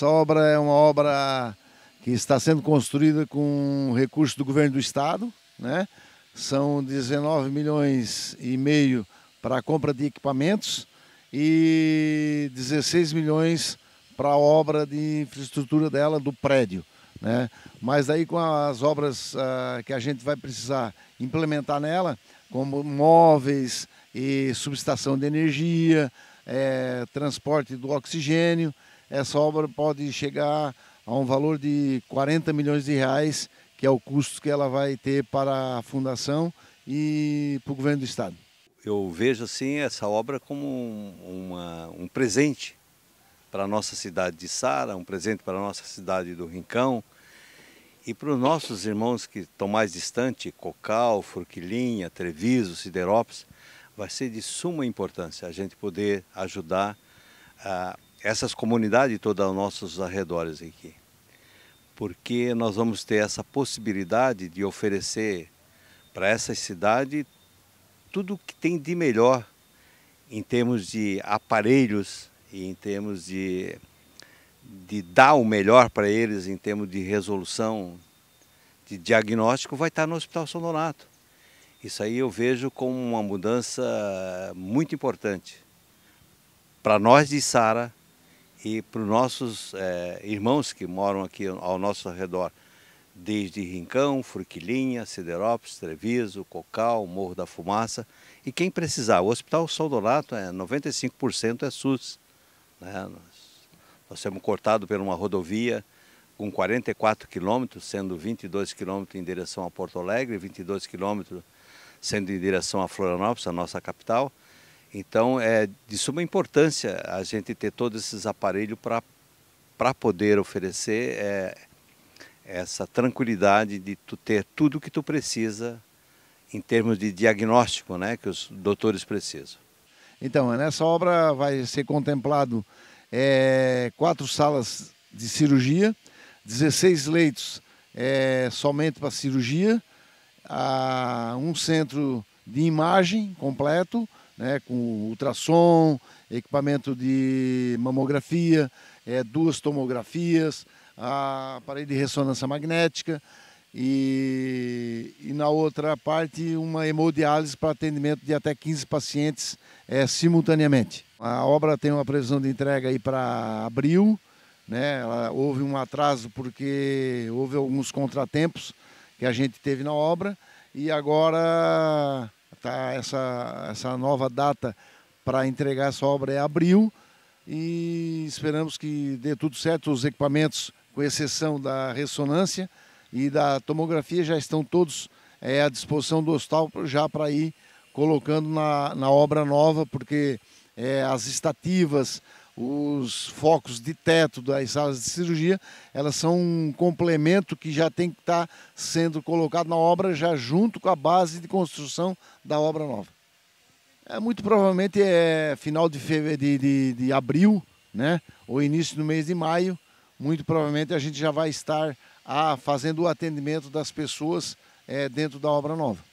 Essa obra é uma obra que está sendo construída com recursos do governo do estado, né? São 19 milhões e meio para a compra de equipamentos e 16 milhões para a obra de infraestrutura dela do prédio, né? Mas daí com as obras ah, que a gente vai precisar implementar nela, como móveis e subestação de energia, é, transporte do oxigênio, essa obra pode chegar a um valor de 40 milhões de reais, que é o custo que ela vai ter para a fundação e para o governo do estado. Eu vejo assim essa obra como uma, um presente para a nossa cidade de Sara, um presente para a nossa cidade do Rincão e para os nossos irmãos que estão mais distantes, Cocal, Forquilinha, Treviso, Siderópolis, vai ser de suma importância a gente poder ajudar a ah, essas comunidades todas aos nossos arredores aqui. Porque nós vamos ter essa possibilidade de oferecer para essa cidade tudo o que tem de melhor em termos de aparelhos e em termos de, de dar o melhor para eles, em termos de resolução, de diagnóstico, vai estar no Hospital São Donato. Isso aí eu vejo como uma mudança muito importante para nós de Sara, e para os nossos é, irmãos que moram aqui ao nosso redor, desde Rincão, Furquilinha, Siderópolis, Treviso, Cocal, Morro da Fumaça. E quem precisar, o Hospital Soldolato, é 95% é SUS. Né? Nós, nós temos cortado por uma rodovia com 44 quilômetros, sendo 22 quilômetros em direção a Porto Alegre, 22 quilômetros sendo em direção a Florianópolis, a nossa capital. Então é de suma importância a gente ter todos esses aparelhos para poder oferecer é, essa tranquilidade de tu ter tudo o que tu precisa em termos de diagnóstico né, que os doutores precisam. Então, é, nessa obra vai ser contemplado é, quatro salas de cirurgia, 16 leitos é, somente para cirurgia, a, um centro de imagem completo, né, com ultrassom, equipamento de mamografia, é, duas tomografias, a parede de ressonância magnética e, e, na outra parte uma hemodiálise para atendimento de até 15 pacientes é, simultaneamente. A obra tem uma previsão de entrega aí para abril, né? Ela, houve um atraso porque houve alguns contratempos que a gente teve na obra e agora tá? Essa, essa nova data para entregar essa obra é abril e esperamos que dê tudo certo. Os equipamentos, com exceção da ressonância e da tomografia, já estão todos é, à disposição do hospital já para ir colocando na, na obra nova, porque é, as estativas, os focos de teto das salas de cirurgia, elas são um complemento que já tem que estar tá sendo colocado na obra, já junto com a base de construção da obra nova. É, muito provavelmente é final de, feve... de, de, de abril, né? ou início do mês de maio, muito provavelmente a gente já vai estar a, ah, fazendo o atendimento das pessoas é, dentro da obra nova.